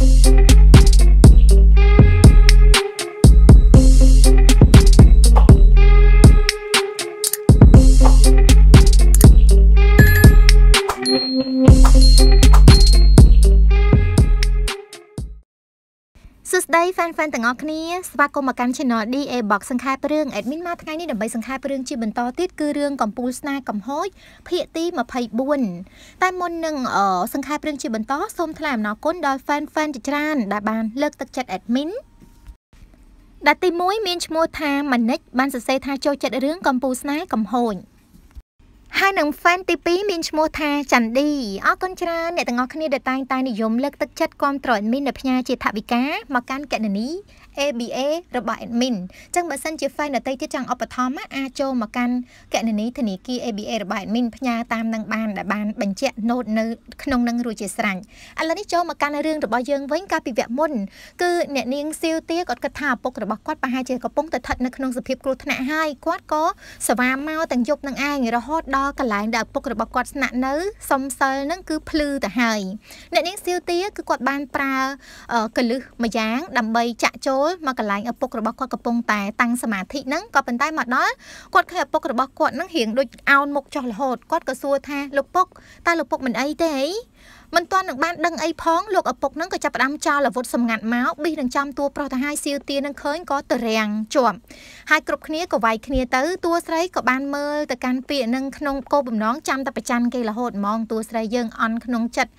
Música ហ្វេនហ្វេនទាំងអស់គ្នាស្វាគមន៍មកកាន់ Channel DA Box សង្ខេបរឿង Admin មកថ្ងៃនេះដើម្បីសង្ខេបរឿងជាបន្តទៀតគឺរឿងកំពូលស្នេហ៍កំហូចភាគទី24តែមុននឹងសង្ខេបរឿងជាបន្តសូមថ្លែងអំណរគុណដល់ Fan Fan ជាច្រើនដែលបានលើកទឹកចិត្ត Admin ដែលទី1មានឈ្មោះថា Manic បានសរសេរថាចូលចិត្តរឿងកំពូលស្នេហ៍កំហូចហើយនឹង fan ទី2មានឈ្មោះថាចន្ទីអរគុណច្រើនអ្នកទាំងអស់គ្នាដែលតែងតែនិយមលើកទឹកចិត្តគាំទ្រមីននៅផ្ញើជាថវិកាមកកាន់កណនី ABA របស់ admin អញ្ចឹងបើសិនជា file ដតីទៀតចង់ឧបត្ថម្ភអាចចូលមកកាន់គណនីធនាគារ ABA របស់ admin ផ្ញើតាមនឹងបានដែលបានបញ្ជាក់ note នៅក្នុងនឹងរួចជាស្រេចឥឡូវនេះចូលមកកាន់រឿងរបស់យើងវិញកាលពីវគ្គមុនគឺអ្នកនាងស៊ីវទាគាត់គិតថាឪពុករបស់គាត់ប្រហែលជាកំពុងតែស្ថិតនៅក្នុងសភាពគ្រោះថ្នាក់ហើយគាត់ក៏សេវាមកទាំងយប់នឹងឯងរហូតដល់កន្លែងដែលឪពុករបស់គាត់ស្នាក់នៅសុំសិលនឹងគឺភ្លឺទៅហើយអ្នកនាងស៊ីវទាគឺគាត់បានប្រើកលឹះមួយយ៉ាង ដើម្បីចាក់ចូលមកកន្លែងឪពុករបស់គាត់កំពុងតែតាំងសមាធិហ្នឹងក៏ប៉ុន្តែមកដល់គាត់ឃើញឪពុករបស់គាត់ហ្នឹងរៀងដូចអោនមុខចុះរហូតគាត់ក៏សួរថាលោកពុកតើលោកពុកមិនអីទេហីមិនទាន់នឹងបានដឹងអីផងលោកឪពុកនឹងក៏ចាប់ផ្ដើមចោលអាវុធសម្ងាត់មកប៊ីសនឹងចំតួប្រុសទៅហើយសៀវទានឹងឃើញក៏តរាំងជាប់ហើយគ្រប់គ្នាក៏វាយគ្នាទៅតួស្រីក៏បានមើលទៅកាន់ពាក្យនឹងក្នុងគោបំណងចាំតែប្រច័នគេរហូតហ្មងតួស្រីយើងអន់ក្នុងចិត្ត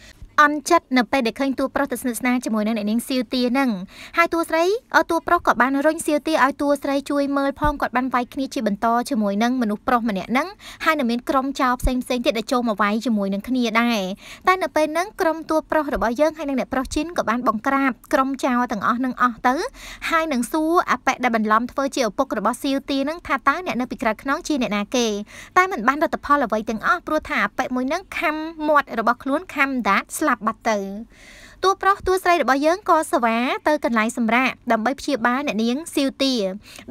អន់ចិត្តនៅពេលដែលឃើញតួប្រុសទៅស្និទ្ធស្នាលជាមួយនឹងអ្នកនាងសៀវទានឹងហើយតួស្រីតួប្រុសក៏បានរុញសៀវទាឲ្យតួស្រីជួយមើលផងគាត់បានវាយគ្នាជាបន្តជាមួយនឹងមនុស្សប្រុសម្នាក់នឹងហើយនៅមានក្រុមចោរផ្សេងផ្សេងទៀតដែលចូលមកវាយជាមួយនឹងគ្នាដែរតែនៅពេលហ្នឹងក្រុមតួប្រុសរបស់យើងហើយនឹងអ្នកប្រុសជីនក៏បានបង្ក្រាបក្រុមចោរទាំងអស់នឹងអស់ទៅហើយនឹងសួរអប៉ិដែលបន្លំធ្វើជាឪពុករបស់សៀវទានឹងថាតើអ្នកនៅពីក្រៅខ្នងជាអ្នកណាគេតែមិនបានលទ្ធផលអ្វីទាំងអស់ព្រោះថាអប៉ិមួយនឹងខំមាត់របស់ខ្លួនខំដាតស្លាលាប់បាត់ទៅតួប្រុសតួស្រីរបស់យើងក៏សេវា ទៅកន្លែងសម្រាកដើម្បីព្យាបាលអ្នកនាងស៊ីវទា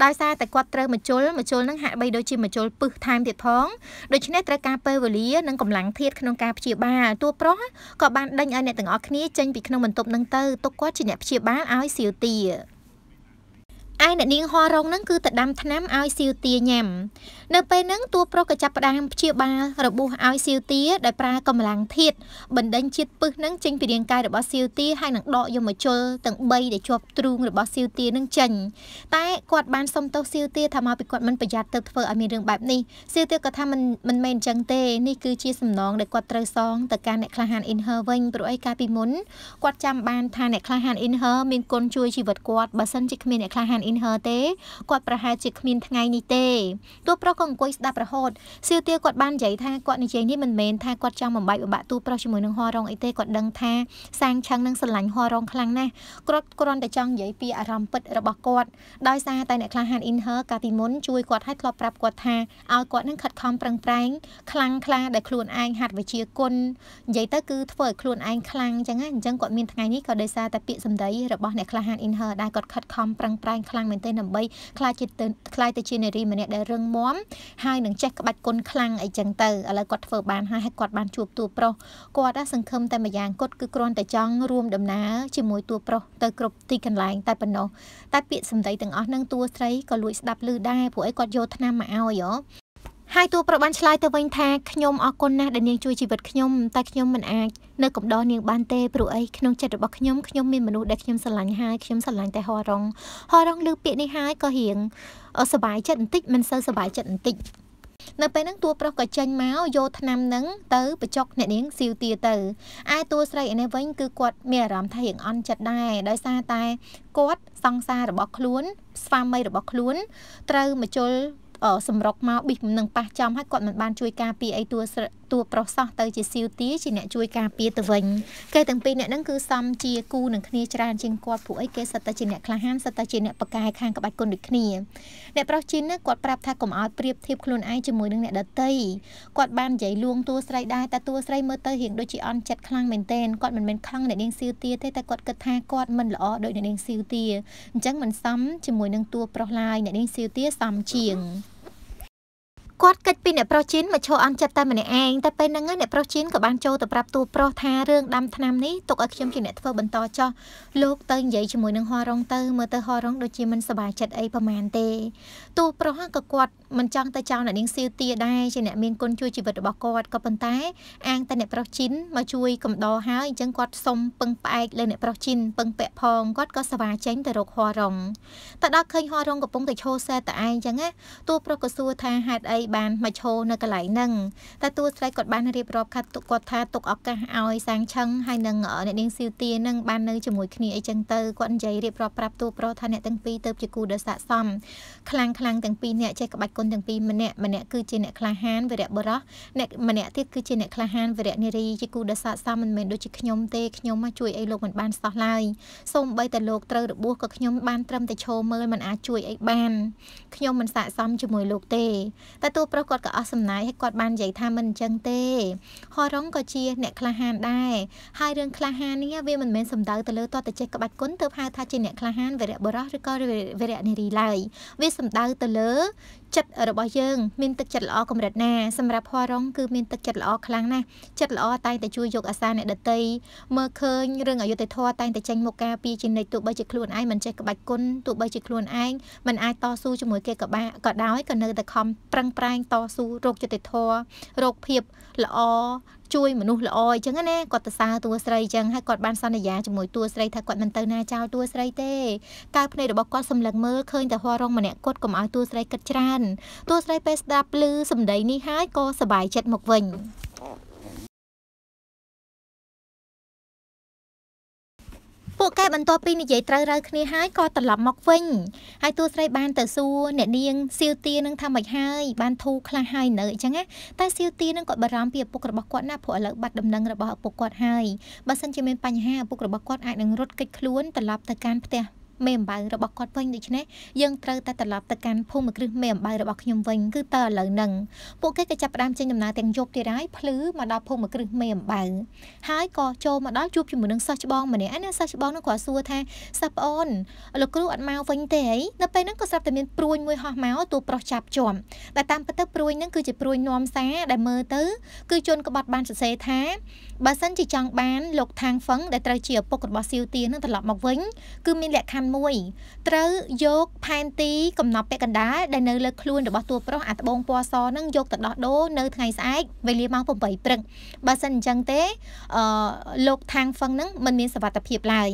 ដោយសារតែគាត់ត្រូវមជុលមជុលនឹងហាក់បីដូចជាមជុលពឹសថែមទៀតផងដូច្នេះត្រូវការពេលវេលានិងកម្លាំងធាតក្នុងការព្យាបាលតួប្រុសក៏បានដេញឲ្យអ្នកទាំងអស់គ្នាចេញពីក្នុងបន្ទប់នឹងទៅទុកគាត់ជាអ្នកព្យាបាលឲ្យស៊ីវទាឯអ្នកនាងហោះរងហ្នឹងគឺទៅដាំថ្នាំឲ្យសៀវទាញ៉ាំ នៅពេលហ្នឹងតួប្រុសក៏ចាប់ផ្ដើមព្យាបាលរបួសឲ្យសៀវទាដោយប្រើកម្លាំងធាតុបណ្ដេញជាតិពឹសហ្នឹងចេញពីរាងកាយរបស់សៀវទាហើយនឹងដកយកមជុលទាំង3ដែលជាប់ទ្រូងរបស់សៀវទាហ្នឹងចេញតែគាត់បានសុំទោសសៀវទាថាមកពីគាត់មិនប្រយ័ត្នទៅធ្វើឲ្យមានរឿងបែបនេះសៀវទាក៏ថាមិនមិនមែនអញ្ចឹងទេនេះគឺជាសំណងដែលគាត់ត្រូវសងទៅកាន់អ្នកក្លាហាន in her វិញព្រោះអីកាលពីមុនគាត់ចាំបានថាអ្នកក្លាហាន in her មានគុណជួយជីវិតគាត់បើមិនជាគ្មានអ្នកក្លាហាន Inher ទេគាត់ប្រហែលជាគ្មានថ្ងៃនេះទេតួប្រុសក៏អង្គុយស្ដាប់រហូតសៀវទាគាត់បាននិយាយថាគាត់និយាយនេះមិនមែនថាគាត់ចង់បំបែកបំបាក់តួប្រុសជាមួយនឹងហររងអីទេគាត់ដឹងថាសាងឆឹងនឹងស្រឡាញ់ហររងខ្លាំងណាស់គាត់គ្រាន់តែចង់និយាយពីអារម្មណ៍ពិតរបស់គាត់ដោយសារតែអ្នកក្លាហាន Inher កាលពីមុន ជួយគាត់ឲ្យធ្លាប់ប្រាប់គាត់ថាឲ្យគាត់នឹងខិតខំប្រឹងប្រែងខ្លាំងខ្លាដែលខ្លួនឯងហាត់វិជាគុណនិយាយទៅគឺធ្វើឲ្យខ្លួនឯងខ្លាំងអញ្ចឹងណាអញ្ចឹងគាត់មានថ្ងៃនេះក៏ដោយសារតែពាក្យសម្ដីរបស់អ្នកក្លាហាន Inher ដែលគាត់ខិតខំប្រឹងប្រែងខ្លាំងលាំងមែនទែនដើម្បីខ្លាចជាខ្លាចទៅជានារីម្នាក់ដែលរឹងមាំហើយនឹងចេះក្បាច់គុណខ្លាំងអីចឹងទៅឥឡូវគាត់ធ្វើបានហើយហើយគាត់បានជួបតួប្រុសគាត់សង្ឃឹមតែម្យ៉ាងគាត់គឺគ្រាន់តែចង់រួមដំណើរជាមួយតួប្រុសទៅគ្រប់ទីកន្លែងតែប៉ុណ្ណោះតែពាក្យសម្ដីទាំងអស់នឹងតួស្រីក៏លួចស្ដាប់ឮដែរព្រោះអីគាត់យកឆ្នាំមកឲ្យហ៎ហើយតួប្របានឆ្លើយទៅវិញថាខ្ញុំអរគុណណាស់ដែលនាងជួយជីវិតខ្ញុំតែខ្ញុំមិនអាចនៅកំដរនាងបានទេព្រោះអីក្នុងចិត្តរបស់ខ្ញុំខ្ញុំមានមនុស្សដែលខ្ញុំស្រឡាញ់ហើយខ្ញុំស្រឡាញ់តែហរងហរងលើពាក្យនេះហើយក៏រៀងសบายចិត្តបន្តិចមិនសូវសบายចិត្តបន្តិចនៅពេលហ្នឹងតួប្រុសក៏ចេញមកយកឆ្នាំហ្នឹងទៅបញ្ចុកអ្នកនាងស៊ីវទាទៅឯតួស្រីឯនេះវិញគឺគាត់មានអារម្មណ៍ថារៀងអន់ចិត្តដែរដោយសារតែគាត់សង្សាររបស់ខ្លួនស្វាមីរបស់ខ្លួនត្រូវមជុលសម្រុកមកប៊ីសនឹងប៉ះចំហើយគាត់មិនបានជួយការពារអីតួតួប្រុសសោះទៅជាសៀវទាជាអ្នកជួយការពារទៅវិញគេទាំងពីរអ្នកហ្នឹងគឺសំជាគូនឹងគ្នាច្រើនជាងគាត់ព្រោះអីគេសិតតែជាអ្នកក្លាហានសិតតែជាអ្នកបកកាយខាងក្បាច់គុណដូចគ្នាអ្នកប្រុសជីនណាគាត់ប្រាប់ថាកុំឲ្យប្រៀបធៀបខ្លួនឯងជាមួយនឹងអ្នកដតីគាត់បាននិយាយលួងតួស្រីដែរតែតួស្រីមើលទៅរៀងដូចជាអន់ចិត្តខ្លាំងមែនទែនគាត់មិនមែនខឹងអ្នកនាងសៀវទាទេតែគាត់គិតថាគាត់មិនល្អដូចអ្នកនាងសៀវទាអញ្ចឹងមិនសមជាមួយនឹងតួប្រុសឡើយអ្នកនាងសៀវទាសមជាងគាត់កិច្ចពីអ្នកប្រុសជីនមកឈរអន់ចិត្តតែម្នាក់ឯងតែពេលហ្នឹងអ្នកប្រុសជីនក៏បានចូលទៅប្រាប់ទូប្រុសថារឿងដាំថ្នាំនេះទុកឲ្យខ្ញុំជាអ្នកធ្វើបន្តចោះលោកទៅនិយាយជាមួយនឹងហរងទៅមើលទៅហរងដូចជាមិនសប្បាយចិត្តអីប្រហែលទេទូប្រុសក៏គាត់មិនចង់ទៅចោលអ្នកនាងសៀវទាដែរជាអ្នកមានគុណជួយជីវិតរបស់គាត់ក៏ប៉ុន្តែអាងតែអ្នកប្រុសជីនមកជួយកំដរហើយអញ្ចឹងគាត់សុំពឹងផ្អែកលើអ្នកប្រុសជីនពឹងពាក់ផងគាត់ក៏សវ៉ាចេញទៅរកហរងតែដល់ឃើញហរងកំពុងតែឈោសែតតែឯងអញ្ចឹងណាទូប្រុសក៏សួរថាហេតុអីបានមកឈរនៅកន្លែងហ្នឹងតែតួស្រីគាត់បានរៀបរាប់ខាត់ទុកគាត់ថាទុកឱកាសឲ្យសាងឆឹងហើយនឹងអ្នកនាងសៀវទាហ្នឹងបាននៅជាមួយគ្នាអីចឹងទៅគាត់និយាយរៀបរាប់ប្រាប់តួប្រុសថាអ្នកទាំងពីរទៅជាគូដ៏ស័ក្តិសមខ្លាំងខ្លាំងទាំងពីរអ្នកចេះក្បាច់គុណទាំងពីរម្នាក់ម្នាក់គឺជាអ្នកក្លាហានវីរៈបុរសអ្នកម្នាក់ទៀតគឺជាអ្នកក្លាហានវីរៈនារីជាគូដ៏ស័ក្តិសមមិនមែនដូចជាខ្ញុំទេខ្ញុំមកជួយអីលោកមិនបានសោះឡើយសូម្បីតែលោកត្រូវរបួសក៏ខ្ញុំបានត្រឹមតែឈរមើលមិនអាចជួយអីបានខ្ញុំមិនស័ក្តិសមជាមួយលោកទេតែតតួប្រុសគាត់ក៏អស់សំណាយហើយគាត់បាននិយាយថាមិនអញ្ចឹងទេហរុងក៏ជា អ្នកក្លាហានដែរហើយរឿងក្លាហាននេះវាមិនមែនសំដៅទៅលើតតចេះក្បាច់គុណទើបហៅថាជាអ្នកក្លាហានវីរៈបុរសឬក៏វីរៈនារីឡើយវាសំដៅទៅលើចិត្តរបស់យើងមានទឹកចិត្តល្អកម្រិតណា សម្រាប់ផារងគឺមានទឹកចិត្តល្អខ្លាំងណាស់ចិត្តល្អតែងតែជួយយកអាសាអ្នកដតីមើលឃើញរឿងអយុត្តិធម៌តែងតែចេញមកការពារជានិច្ចទោះបីជាខ្លួនឯងមិនចេះក្បាច់គុណទោះបីជាខ្លួនឯងមិនអាចតស៊ូជាមួយគេក៏បានក៏ដោយក៏នៅតែខំប្រឹងប្រែងតស៊ូរោគយុត្តិធម៌រោគភាពល្អជួយមនុស្សល្អអញ្ចឹងណាគាត់ទៅសើតួស្រីអញ្ចឹងហើយគាត់បានសន្យាជាមួយតួស្រីថាគាត់មិនទៅណាចោលតួស្រីទេកៅភ្នែករបស់គាត់សម្លឹងមើលឃើញតែហွာរងម្នាក់គាត់កុំឲ្យតួស្រីគិតច្រើនតួស្រីពេលស្ដាប់ឮសម្ដីនេះហើយក៏សប្បាយចិត្តមកវិញពួកកែបន្ទាប់ពីនិយាយត្រូវរើគ្នាហើយក៏ត្រឡប់មកវិញហើយទួស្រីបានទៅសួរអ្នកនាងសៀវទានឹងថាម៉េចហើយបានធូរខ្លះហើយនៅអញ្ចឹងណាតែសៀវទានឹងគាត់បារម្ភពីឪពុករបស់គាត់ណាព្រោះឥឡូវបាត់ដំណឹងរបស់ឪពុកគាត់ហើយបើសិនជាមានបញ្ហាឪពុករបស់គាត់អាចនឹងរត់គេចខ្លួនត្រឡប់ទៅកាន់ផ្ទះមេអំបៅរបស់គាត់វិញដូច្នេះយើងត្រូវតែត្រឡប់ទៅកាន់ភូមិគ្រឹះមេអំបៅរបស់ខ្ញុំវិញគឺតើឥឡូវហ្នឹងពួកគេក៏ចាប់ផ្ដើមចេញដំណើរទាំងយប់ទៀតហើយភ្លឺមកដល់ភូមិគ្រឹះមេអំបៅហើយក៏ចូលមកដល់ជួបជាមួយនឹងសិស្សច្បងម្នាក់ណាសិស្សច្បងនោះគាត់សួរថាសិស្សប្អូនលោកគ្រូអត់មកវិញទេអីនៅពេលហ្នឹងក៏ស្រាប់តែមានព្រួយមួយហោះមកតួប្រុសចាប់ជាប់តែតាមពិតទៅព្រួយហ្នឹងគឺជាព្រួយនំសាដែលមើលទៅ គឺជន់ក្បត់បានសរសេរថាបើសិនជាចង់បានលោកថាងហ្វឹងដែលត្រូវជាឪពុករបស់សៀវទានឹងត្រឡប់មកវិញគឺមានលក្ខខណ្ឌមួយត្រូវយកផែនទីកំណត់ពាក់កណ្ដាលដែលនៅលើខ្លួនរបស់តួប្រុសអាត្បូងពណ៌សនឹងយកទៅដោះដូរនៅថ្ងៃស្អែកវេលាម៉ោង8ព្រឹកបើមិនអញ្ចឹងទេអឺលោកທາງហ្វឹងនឹងមិនមានសវត្ថភាពឡើយ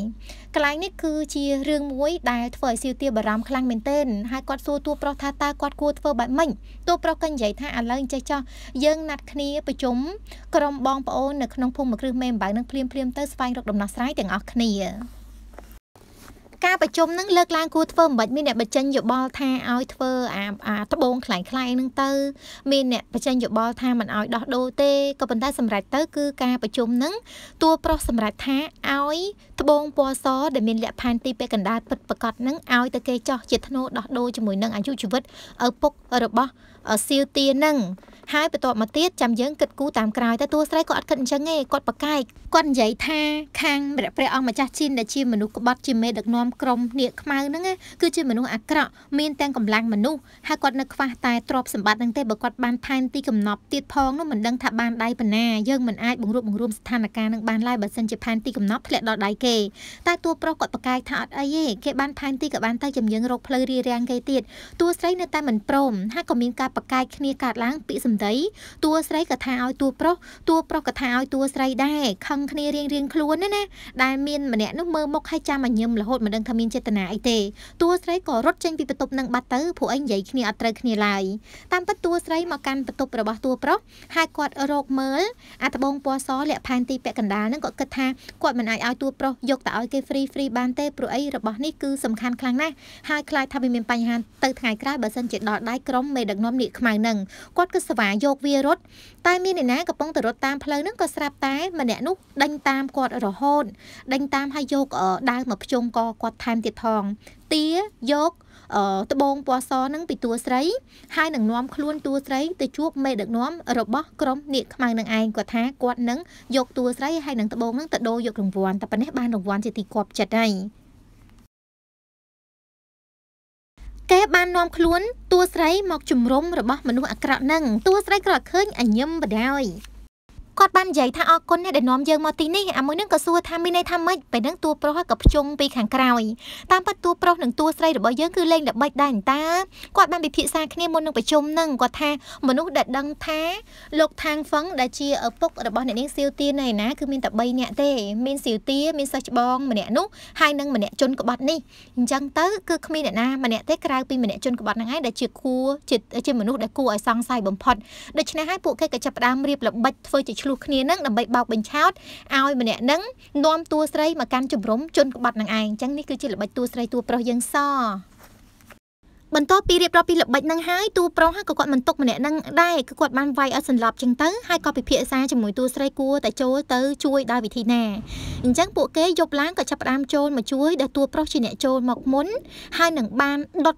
កន្លែងនេះគឺជារឿងមួយដែលធ្វើឲ្យសៀវទាបារម្ភខ្លាំងមែនទែនហើយគាត់សួរតួប្រុសថាតើគាត់គួរធ្វើបែបម៉េចតួប្រុសក៏និយាយថាឥឡូវចេះចោះយើងណាត់គ្នាប្រជុំក្រុមបងប្អូននៅក្នុងភូមិគ្រឹះមេម្បៅនឹងភ្លាមៗទៅស្វែងរកដំណោះស្រាយទាំងអស់គ្នាការប្រជុំនឹងលើកឡើងគួរធ្វើមិនបាច់មានអ្នកបញ្ចេញយោបល់ថាឲ្យធ្វើអាអាត្បូងខ្លាំងខ្លាំងនឹងទៅមានអ្នកបញ្ចេញយោបល់ថាមិនឲ្យដោះដូរទេក៏ប៉ុន្តែសម្រាប់ទៅគឺការប្រជុំនឹងតួប្រុសសម្រាប់ថាឲ្យត្បូងពណ៌សដែលមានលក្ខខណ្ឌទីពេលកណ្ដាលពិតប្រកបនឹងឲ្យតែគេចោះជាធ្នូដោះដូរជាមួយនឹងអាយុជីវិតឪពុករបស់សៀវទានឹងហើយបន្ទាប់មកទៀតចាំយើងគិតគូរតាមក្រោយតែតួស្រីក៏អត់គិតអញ្ចឹងទេគាត់ប្រកែកគាត់និយាយថាខាងព្រះអង្គម្ចាស់ជីនដែលជាមនុស្សក្បត់ជាមេដឹកនាំក្រុមនាគខ្មៅហ្នឹងគឺជាមនុស្សអាក្រក់មានទាំងកម្លាំងមនុស្សហើយគាត់នៅខ្វះតែទ្រព្យសម្បត្តិហ្នឹងទេបើគាត់បានផែនទីកំណប់ទៀតផងនោះមិនដឹងថាបានដៃប៉ុណាយើងមិនអាចបង្រួបបង្រួមស្ថានភាពនឹងបានឡើយបើសិនជាផែនទីកំណប់ធ្លាក់ដល់ដៃគេតែតួប្រុសគាត់ប្រកាយថាអត់អីទេគេបានផែនទីក៏បានទៅជំនឿងរកផ្លូវរារាំងគេទៀតតួស្រីនៅតែមិនព្រមហើយក៏មានការប្រកាយគ្នាកាត់ឡើងពាក្យសម្ដីតួស្រីក៏ថាឲ្យតួប្រុសតួប្រុសក៏ថាឲ្យតួស្រីដែរខឹងគ្នារៀងរៀងខ្លួនណាណាដែលមានម្នាក់នោះមើលមុខហើយចាំអញញឹមរហូតមិនដឹងថាមានចេតនាអីទេតួស្រីក៏រត់ចេញពីបន្ទប់នឹងបាត់ទៅព្រោះអីនិយាយគ្នាអត់ត្រូវគ្នាឡើយតាមពិតតួស្រីមកកាន់បន្ទប់របស់តួប្រុសហើយគាត់រកមើលអាត្បូងពណ៌សលាក់ផែនទីពាក់កណ្ដាលនឹងគាត់គិតថាគាត់មិនអាចឲ្យតួប្រុសយកតែឲ្យគេ free free បានទេព្រោះអីរបស់នេះគឺសំខាន់ខ្លាំងណាស់ហើយខ្លាចថាវាមានបញ្ហាទៅថ្ងៃក្រោយបើសិនជាដល់ដៃក្រុមមេដឹកនាំនាគខ្មៅនឹងគាត់គឺស្វាយកវារត់តែមានអ្នកណាកំពុងតែរត់តាមផ្លូវនឹងក៏ស្រាប់តែម្នាក់នោះដេញតាមគាត់ រហូតដេញតាមហើយយកដាវមកភ្ជុងក៏គាត់ថែមទៀតផងទាយកត្បូងពណ៌សនឹងពីតួស្រីហើយនឹងនាំខ្លួនតួស្រីទៅជួបមេដឹកនាំរបស់ក្រុមនាគខ្មៅនឹងឯងគាត់ថាគាត់នឹងយកតួស្រីហើយនឹងត្បូងនឹងទៅដូរយករង្វាន់តែប៉ុណ្ណេះបានរង្វាន់ជាទីគាប់ចិត្តហើយកែបាននាំខ្លួនតួស្រីមកជំរុំរបស់មនុស្សអាក្រក់នឹងតួស្រីក៏ឃើញអញ្ញឹមបដ ாய் គាត់បាននិយាយថាអរគុណអ្នកដែលនាំយើងមកទីនេះអាមួយនឹងក៏សួរថាមានន័យថាម៉េចពេលហ្នឹងតួប្រុសក៏ភ្ជុងពីខាងក្រោយតាមពិតតួប្រុសនិងតួស្រីរបស់យើងគឺលេងល្បិចដែរតាគាត់បានពិភាក្សាគ្នាមុននឹងប្រជុំហ្នឹងគាត់ថាមនុស្សដែលដឹងថាលោកថាងហ្វឹងដែលជាឪពុក របស់អ្នកនាងសៀវទានៅឯណាគឺមានតែ3នាក់ទេមានសៀវទាមានសិស្សច្បងម្នាក់នោះហើយនិងម្នាក់ជនក្បត់នេះអញ្ចឹងទៅគឺគ្មានអ្នកណាម្នាក់ទេក្រៅពីម្នាក់ជនក្បត់ហ្នឹងឯងដែលជាគួជាជាមនុស្សដែលគួរឲ្យសង្ស័យបំផុតដូច្នេះហើយពួកគេក៏ចាប់ផ្ដើមរៀបល្បិចធ្វើជាឆ្លោះគ្នានឹងដើម្បីបោកបញ្ឆោតឲ្យម្នាក់នឹងនាំតួស្រីមកកាន់ជំរំជនក្បត់នឹងឯងអញ្ចឹងនេះគឺជាល្បិចតួស្រីតួប្រុសយើងសបន្ទាប់ពីរៀបរាប់ពីល្បិចនឹងហើយតួប្រុសក៏គាត់មិនទុកម្នាក់នឹងដែរគឺគាត់បានវាយឲ្យសន្លប់ចឹងទៅហើយក៏ពិភាក្សាជាមួយតួស្រីគួរតែចូលទៅជួយដោយវិធីណាអញ្ចឹងពួកគេយប់ឡើងក៏ចាប់ផ្ដើមចូលមកជួយដែលតួប្រុសជាអ្នកចូលមកមុនហើយនឹងបានដុត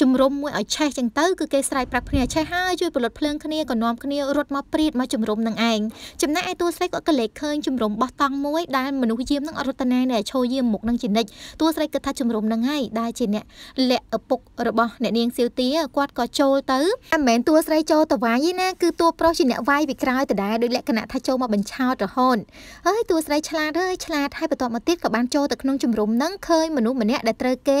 ជំរុំមួយឲ្យឆេះចឹងទៅគឺគេស្រែកប្រាប់គ្នាឆេះហើយជួយផលិតភ្លើងគ្នាក៏នាំគ្នារត់មកព្រៀតមកជំរុំនឹងឯងចំណែកឯតួស្រីគាត់ក៏លេចឃើញជំរុំបោះតង់មួយដែលមនុស្សយាមនឹងអរតនានៅឈោយាមមុខនឹងជានិច្ចតួស្រីគិតថាជំរុំនឹងហើយដែលជាអ្នកលាក់ឪពុករបស់អ្នកនាងសៀវទាគាត់ក៏ចូលទៅមិនមែនតួស្រីចូលទៅវាយទេណាគឺតួប្រុសជាអ្នកវាយពីក្រោយដដែលដោយលក្ខណៈថាចូលមកបញ្ឆោតរហូតហើយតួស្រីឆ្លាតហើយឆ្លាតហើយបន្ទាប់មកទៀតក៏បានចូលទៅក្នុងជំរុំនឹងឃើញមនុស្សម្នាក់ដែលត្រូវគេ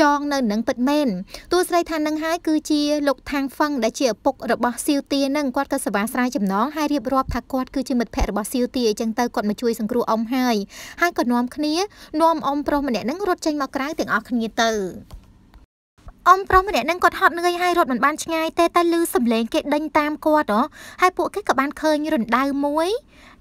ចងនៅនឹងពិតមែនទោះស្រីថានឹងហើយគឺជាលោកថាងហ្វឹងដែលជាឪពុករបស់សៀវទានឹងគាត់ក៏សប្បាយស្រាយចំណងហើយរៀបរាប់ថាគាត់គឺជាមិត្តភក្តិរបស់សៀវទាអញ្ចឹងទៅគាត់មកជួយសង្គ្រោះអ៊ំហើយ ហើយក៏នាំគ្នានាំអ៊ំប្រុសម្នាក់នឹងរត់ចេញមកក្រៅទាំងអស់គ្នាទៅអ៊ំប្រុសម្នាក់នឹងគាត់ហត់នឿយហើយរត់មិនបានឆ្ងាយទេតែលឺសំឡេងគេដេញតាមគាត់ហ៎ហើយពួកគេក៏បានឃើញរណ្ដៅមួយ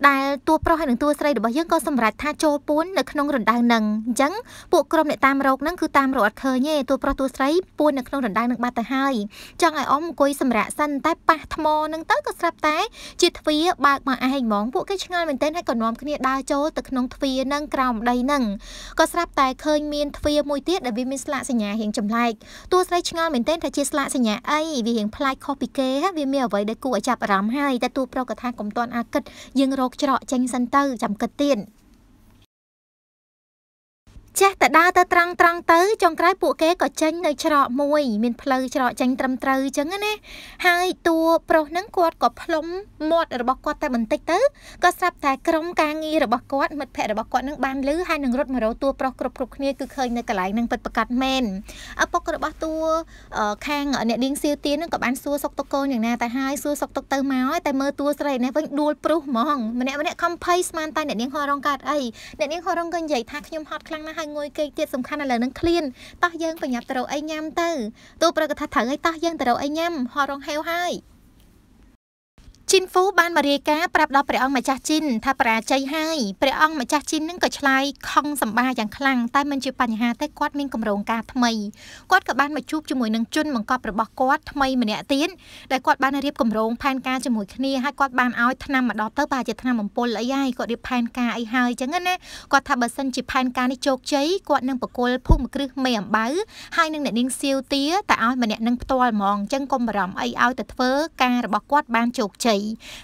ដែលតួប្រុសហើយនិងតួស្រីរបស់យើងក៏សម្រេចថាចូលពួននៅក្នុងរណ្ដៅនឹងអញ្ចឹងពួកក្រុមអ្នកតាមរោគនឹងគឺតាមរកអត់ឃើញទេតួប្រុសតួស្រីពួននៅក្នុងរណ្ដៅនឹងបាត់ទៅហើយចង់ឲ្យអ៊ំអង្គុយសម្រាកសិនតែប៉ះថ្មនឹងទៅក៏ស្រាប់តែ ជាទ្វារបើកមកឯងហ្មងពួកគេឆ្ងល់មែនទែនហើយក៏នាំគ្នាដើរចូលទៅក្នុងទ្វារនឹងក្រោមដីនឹងក៏ស្រាប់តែឃើញមានទ្វារមួយទៀតដែលវាមានស្លាកសញ្ញារៀងចម្លែកតួស្រីឆ្ងល់មែនទែនថាជាស្លាកសញ្ញាអីវារៀងប្លែកខុសពីគេហើយវាមានអ្វីដែលគួរឲ្យចាប់អារម្មណ៍ហើយតែតួប្រុសក៏ថាកុំតន់អាគិតយយើងរកច្រក ចេញសិនទៅចាំគិតទៀតចេះតែដើរទៅត្រង់ត្រង់ទៅចុងក្រោយពួកគេក៏ចេញនៅច្រកមួយមានផ្លូវច្រកចេញត្រឹមត្រូវអញ្ចឹងណាហើយតួប្រុសហ្នឹងគាត់ក៏ផ្លុំមាត់របស់គាត់តែបន្តិចទៅក៏ស្រាប់តែក្រុមការងាររបស់គាត់មិត្តភ័ក្តិរបស់គាត់នឹងបានលឺហើយនឹងរត់មករកតួប្រុសគ្រប់គ្រប់គ្នាគឺឃើញនៅកន្លែងហ្នឹងពិតប្រាកដមែនឪពុករបស់តួខាងអ្នកនាងសៀវទៀនហ្នឹងក៏បានសួរសុកតុកកូនយ៉ាងណាតែហើយសួរសុកតុកទៅមកតែមើលតួស្រីនេះវិញដួលព្រុសហ្មងម្នាក់ម្នាក់ខំភ័យស្មានតែអ្នកនាងហររងកើតអីអ្នកនាងហររងក៏និយាយថាខ្ញុំហត់ខ្លាំងណាស់ហើយងុយគេទៀតសំខាន់ឥឡូវនឹងឃ្លានតោះយើងប្រញាប់ទៅរកអីញ៉ាំទៅទូប្រកថាត្រូវឲ្យតោះយើងទៅរកអីញ៉ាំហររងហេវហើយជីនហ្វូបានមករាយការណ៍ប្រាប់ដល់ព្រះអង្គម្ចាស់ជីនថាបរាជ័យហើយព្រះអង្គម្ចាស់ជីននឹងក៏ឆ្លើយខំសម្បាយ៉ាងខ្លាំងតែមិនជាបញ្ហាទេគាត់មានកម្រោងការថ្មីគាត់ក៏បានមកជួបជាមួយនឹងជនបង្កប់របស់គាត់ថ្មីម្នាក់ទៀតដែលគាត់បានរៀបកម្រោងផែនការជាមួយគ្នាហើយគាត់បានឲ្យឆ្នាំម្ដងទៅបើជាឆ្នាំបំពល់អីហើយគាត់រៀបផែនការអីហើយអញ្ចឹងណាគាត់ថាបើសិនជាផែនការនេះជោគជ័យគាត់នឹងបកគលភូមិគ្រឹះមេអំបៅហើយនឹងអ្នកនាងសៀវទាតែឲ្យម្នាក់នឹងផ្ទាល់ហ្មងអញ្ចឹងកុំបារម្ភអីឲ្យទៅធ្វើការរបស់គាត់បានជោគជ័យ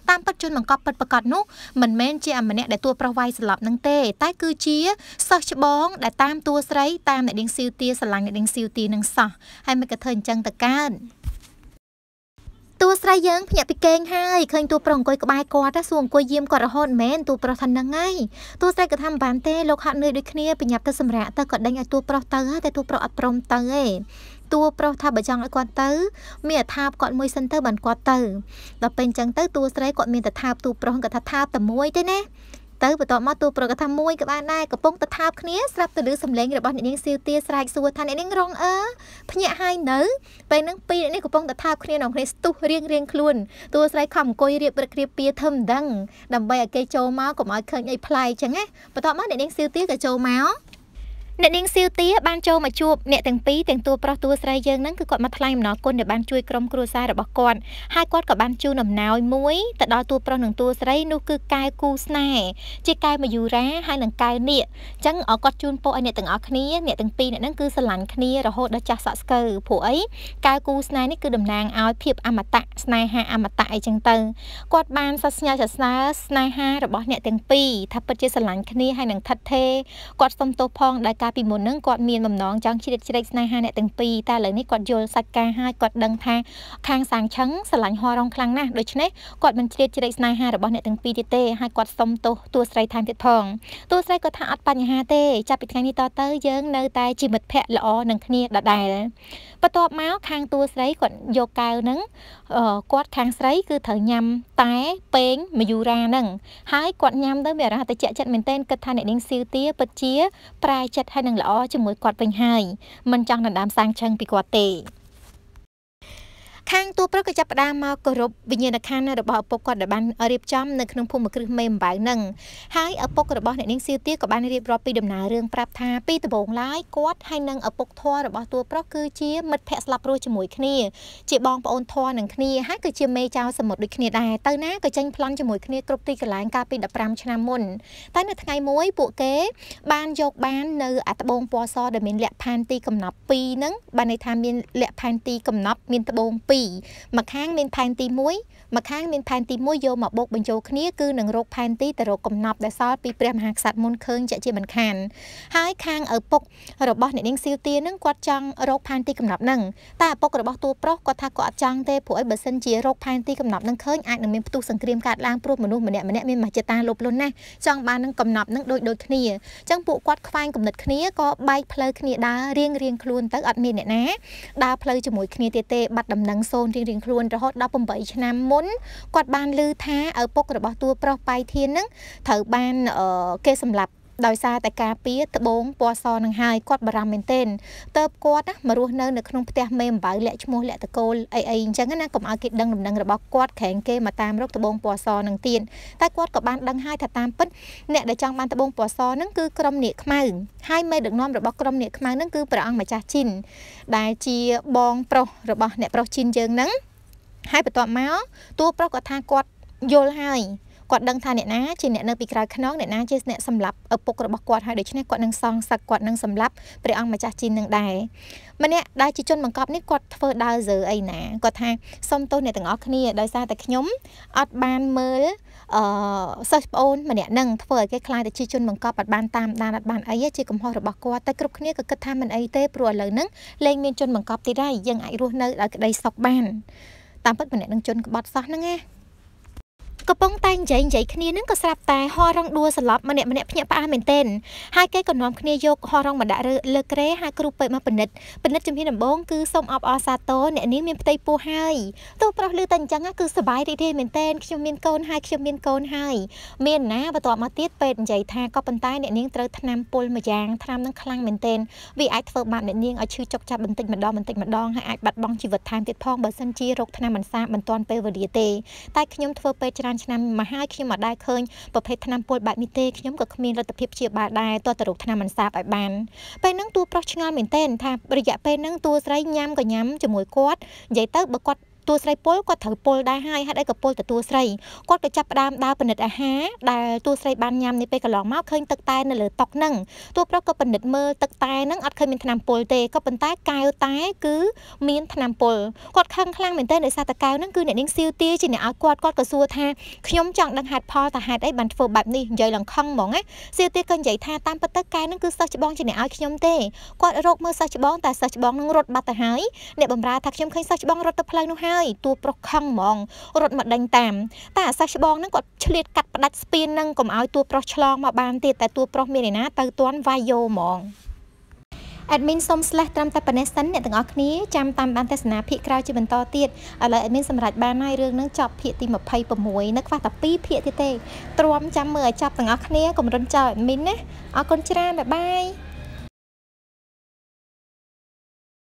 តាមពិតជនបង្កប់ពិតប្រកបនោះមិនមែនជាអាម្នាក់ដែលតួប្រុសវាយស្លាប់នឹងទេ តែគឺជាសិស្សច្បងដែលតាមតួស្រីតាមអ្នកនាងស៊ីវទាស្រឡាញ់អ្នកនាងស៊ីវទានឹងសោះហើយមិនក៏ធ្វើអញ្ចឹងទៅកើតតួស្រីយើងភ្ញាក់ពីគេងហើយឃើញតួប្រុសអង្គុយក្បែរគាត់សួរអង្គុយយាមគាត់រហូតមែនតួប្រុសថានឹងហើយតួស្រីក៏ថាមិនបានទេលោកហាក់នឿយដូចគ្នាប្រញាប់ទៅសម្រាកទៅក៏ដេញឲ្យតួប្រុសទៅតែតួប្រុសអត់ព្រមទៅទេតួប្រុសថាបើចង់ឲ្យគាត់ទៅ មានអថាបគាត់មួយសិនទៅបានគាត់ទៅដល់ពេលអញ្ចឹងទៅតួស្រីគាត់មានតថាបតួប្រុសគាត់ថាថាបតែមួយទេណាទៅបន្ទាប់មកតួប្រុសគាត់ថាមួយក៏បានដែរកំពុងតថាបគ្នាស្រាប់ទៅឮសំឡេងរបស់អ្នកនាងសៀវទាស្រែកសួរថាអ្នកនាងរងអើភ្ញាក់ហើយនៅពេលនឹងពីរនេះកំពុងតថាបគ្នានាំគ្នាស្ទុះរៀងរៀងខ្លួនតួស្រីខំអង្គុយរៀបរឹករៀបពៀធ្វើមិនដឹង ដើម្បីឲ្យគេចូលមកកុំឲ្យឃើញអីប្លែកចឹងណាបន្ទាប់មកអ្នកនាងសៀវទាក៏ចូលមកអ្នកនាងសៀវទាបានចូលមកជួបអ្នកទាំងពីរទាំងតួប្រុសតួស្រីយើងហ្នឹងគឺគាត់មកថ្លែងអំណរគុណដែលបានជួយក្រុមគ្រួសាររបស់គាត់ហើយគាត់ក៏បានជូនអំណោយមួយទៅដល់តួប្រុសនិងតួស្រីនោះគឺកែវគូស្នេហ៍ជាកែវមយូរាហើយនិងកែវនាគអញ្ចឹងគាត់ជូនពរឲ្យអ្នកទាំងអស់គ្នាអ្នកទាំងពីរអ្នកហ្នឹងគឺស្រឡាញ់គ្នារហូតដល់ចាស់សក់ស្កើព្រោះអីកែវគូស្នេហ៍នេះគឺតំណាងឲ្យភាពអមតៈស្នេហាអមតៈអីចឹងទៅគាត់បានសាសនាសាសនាស្នេហារបស់អ្នកទាំងពីរថាពិតជាស្រឡាញ់គ្នាហើយនឹងថិតថេរគាត់សុំទោសផងដែលការកាលពីមុនហ្នឹងគាត់មានបំណងចង់ជ្រៀតជ្រែកស្នេហាអ្នកទាំងពីរតែឥឡូវនេះគាត់យល់សាច់ការហើយគាត់ដឹងថាខាងសាងឆឹងស្រឡាញ់ហររងខ្លាំងណាស់ដូច្នេះគាត់មិនជ្រៀតជ្រែកស្នេហារបស់អ្នកទាំងពីរទៀតទេហើយគាត់សុំទោសតួស្រីថែមទៀតផងតួស្រីគាត់ថាអត់បញ្ហាទេចាប់ពីថ្ងៃនេះតទៅយើង នៅតែជាមិត្តភក្តិល្អនឹងគ្នាដដែលបន្ទាប់មកខាងតួស្រីគាត់យកកែវហ្នឹងគាត់ខាងស្រីគឺត្រូវញ៉ាំតែពេងមយូរ៉ាហ្នឹងហើយគាត់ញ៉ាំទៅមានអារម្មណ៍តែជាក់ចិត្តមែនទែនគិតថាអ្នកនាងសៀវទាពិតជាប្រែចិត្តហើយនឹងល្អជាមួយគាត់វិញហើយមិនចង់ដណ្ដើមសាងឆឹងពីគាត់ទេខាងតួប្រុសក៏ចាប់ផ្ដើមមកគោរពវិញ្ញាណក្ខន្ធរបស់ឪពុកគាត់ដែលបានរៀបចំនៅក្នុងភូមិគ្រឹះមេម្បៅនឹងហើយឪពុករបស់អ្នកនាងសៀវទាក៏បានរៀបរាប់ពីដំណើររឿងប្រាប់ថាពីដំបូងឡើយគាត់ហើយនឹងឪពុកធัวរបស់តួប្រុសគឺជាមិត្តភក្តិស្លាប់រស់ជាមួយគ្នាជាបងប្អូនធัวនឹងគ្នាហើយគឺជាមេចៅសមុទ្រដូចគ្នាដែរទៅណាក៏ចេញប្លន់ជាមួយគ្នាគ្រប់ទីកន្លែងកាលពី15ឆ្នាំមុនតែនៅថ្ងៃមួយពួកគេបានយកបាននៅអាត្បូងពណ៌សដែលមានលក្ខផែនទីកំណប់2នឹងបានន័យថាមានលក្ខផែនទីកំណប់មានត្បូង2 2ម្ខាងមានផែនទី1ម្ខាងមានផែនទី1យកមកបូកបញ្ចូលគ្នាគឺនឹងរកផែនទីទៅរកកំណប់ដែលសល់ពីព្រះមហាក្សត្រមុនឃើញជាជាមិនខាន ហើយខាងឪពុករបស់អ្នកនាងសៀវទានឹងគាត់ចង់រកផែនទីកំណប់នឹងតែឪពុករបស់តួប្រុសគាត់ថាគាត់អត់ចង់ទេព្រោះអីបើសិនជារកផែនទីកំណប់នឹងឃើញអាចនឹងមានផ្ទុះសង្គ្រាមកើតឡើងព្រោះមនុស្សម្នាក់ម្នាក់មានមហិច្ឆតាលោភលន់ណាស់ចង់បាននឹងកំណប់នឹងដូចដូចគ្នាអញ្ចឹងពួកគាត់ខ្វែងគំនិតគ្នាក៏បែកផ្លូវគ្នាដើររៀងរៀងខ្លួនទៅអត់មានអ្នកណាដើរផ្លូវជាមួយគ្នាទៀតទេបាត់ដំណឹងសូនរៀងរៀងខ្លួនរហូតដល់8ឆ្នាំមុនមុនគាត់បានឮថាឪពុករបស់តួប្រុសបៃធាននឹងត្រូវបានគេសម្លាប់ដោយសារតែការពៀត្បូងពណ៌សនឹងហើយគាត់បារម្ភមែនទែនតើបគាត់ណាមករស់នៅនៅក្នុងផ្ទះមេអំបៅលាក់ឈ្មោះលាក់តកូលអីអីអញ្ចឹងណាកុំឲ្យគេដឹងដំណឹងរបស់គាត់ក្រែងគេមកតាមរកត្បូងពណ៌សនឹងទៀតតែគាត់ក៏បានដឹងហើយថាតាមពិតអ្នកដែលចង់បានត្បូងពណ៌សនឹងគឺក្រុមនាគខ្មៅហើយមេដឹកនាំរបស់ក្រុមនាគខ្មៅនឹងគឺព្រះអង្គម្ចាស់ជីនដែលជាបងប្រុសរបស់អ្នកប្រុសជីនយើងហ្នឹងហើយបន្ទាប់មកតួប្រុសគាត់ថាគាត់យល់ហើយគាត់ដឹងថាអ្នកណាជាអ្នកនៅពីក្រោយខ្នងអ្នកណាជាអ្នកសម្លាប់ឪពុករបស់គាត់ហើយដូច្នេះគាត់នឹងសងសឹកគាត់នឹងសម្លាប់ព្រះអង្គម្ចាស់ជីននឹងដែរម្នាក់ដែលជាជនបង្កប់នេះគាត់ធ្វើដើរើអីណាគាត់ថាសុំទោសអ្នកទាំងអស់គ្នាដោយសារតែខ្ញុំអត់បានមើលអឺសិស្សប្អូនម្នាក់នឹងធ្វើឲ្យគេខ្លាចតែជាជនបង្កប់អត់បាន តាមដានអត់បានអីជាកំហុសរបស់គាត់តែគ្រប់គ្នាក៏គិតថាមិនអីទេព្រោះឥឡូវហ្នឹងលែងមានជនបង្កប់ទៀតហើយយើងអាចរស់នៅដោយក្តីសុខបានតាមពិតម្នាក់នឹងជន់ក្បត់សោះហ្នឹងណាកំពុងតែនិយាយនិយាយគ្នានឹងក៏ស្រាប់តែហោះរងដួលសន្លប់ម្នាក់ម្នាក់ភ្ញាក់ផ្អើលមែនទែនហើយគេក៏នាំគ្នាយកហោះរងបណ្ដាក់រើលើក្រេហើយគ្រូពេទ្យមកពិនិត្យពិនិត្យជំហានដំបូងគឺសូមអបអរសាទរអ្នកនាងមានផ្ទៃពោះហើយទោះប្រុសលឺតែអញ្ចឹងគឺសប្បាយរីករាយមែនទែនខ្ញុំមានកូនហើយខ្ញុំមានកូនហើយមានណាបន្ទាប់មកទៀតពេទ្យនិយាយថាក៏ប៉ុន្តែអ្នកនាងត្រូវថ្នាំពុលមួយយ៉ាងថ្នាំនឹងខ្លាំងមែនទែនវាអាចធ្វើបាបអ្នកនាងឲ្យឈឺចុកចាប់បន្តិចម្ដងបន្តិចម្ដងហើយអាចបាត់បង់ជីវិតថែមទៀតផងបើសិនជារោគថ្នាំមិនសាបមិនទាន់ពេលវេលាទេតែខ្ញុំធ្វើពេទ្យច្រើនឆ្នាំមកហើយខ្ញុំមិនដែលឃើញប្រភេទថ្នាំពុលបែបនេះទេខ្ញុំក៏គ្មានលទ្ធភាពព្យាបាលដែរទាល់តែរោគថ្នាំមិនសាបឲ្យបានពេលហ្នឹងតួប្រុសឆ្ងល់មែនទែនថារយៈពេលហ្នឹងតួស្រីញ៉ាំក៏ញ៉ាំជាមួយគាត់និយាយទៅបើគាត់ទទួលស្រីពុលគាត់ត្រូវពុលដែរហើយហេតុអីក៏ពុលទទួលស្រីគាត់ក៏ចាប់ផ្ដើមដើរពិនិត្យអាហារដែលទួលស្រីបានញ៉ាំនេះពេលកន្លងមកឃើញទឹកតែនៅលើតុហ្នឹងទួលប្រុសក៏ពិនិត្យមើលទឹកតែហ្នឹងអត់ឃើញមានថ្នាំពុលទេក៏ប៉ុន្តែកែវតែគឺមានថ្នាំពុលគាត់ខឹងខ្លាំងមែនទែនដោយសារតកែវហ្នឹងគឺអ្នកនាងសៀវទាជាអ្នកឲ្យគាត់គាត់ក៏សួរថាខ្ញុំចង់ដឹងហេតុផលតើហេតុអីបានធ្វើបែបនេះនិយាយឡើងខឹងហ្មងណាសៀវទាក៏និយាយថាតាមពិតទៅកែវហ្នឹងគឺសិស្សច្បងជាអ្នកឲ្យខ្ញុំទេគាត់រកមើលសិស្សច្បងតែសិស្សច្បងហ្នឹងរត់បាត់ទៅហើយអ្នកបំរើថាខ្ញុំឃើញសិស្សច្បងរត់ទៅផ្លូវនោះហើយហើយតួប្រុសខឹងហ្មងរត់មកដេញតាមតែអាសាច់ច្បងហ្នឹងគាត់ឆ្លៀតកាត់ផ្ដាច់ស្ពានហ្នឹងកុំឲ្យតួប្រុសឆ្លងមកបានទៀតតែតួប្រុសមានឯណាទៅទាន់វាយយោហ្មង admin សូម slash ត្រឹមតែប៉ុណ្ណេះសិនអ្នកទាំងអស់គ្នាចាំតាមដានទស្សនាភាគក្រោយជាបន្តទៀតឥឡូវ admin សម្រាប់បានហើយរឿងនឹងចប់ភាគទី26នៅខ្វះតែ2ភាគទៀតទេទ្រាំចាំមើលឲ្យចប់ទាំងអស់គ្នាកុំរំចោល admin ណាអរគុណច្រើនបាយបាយ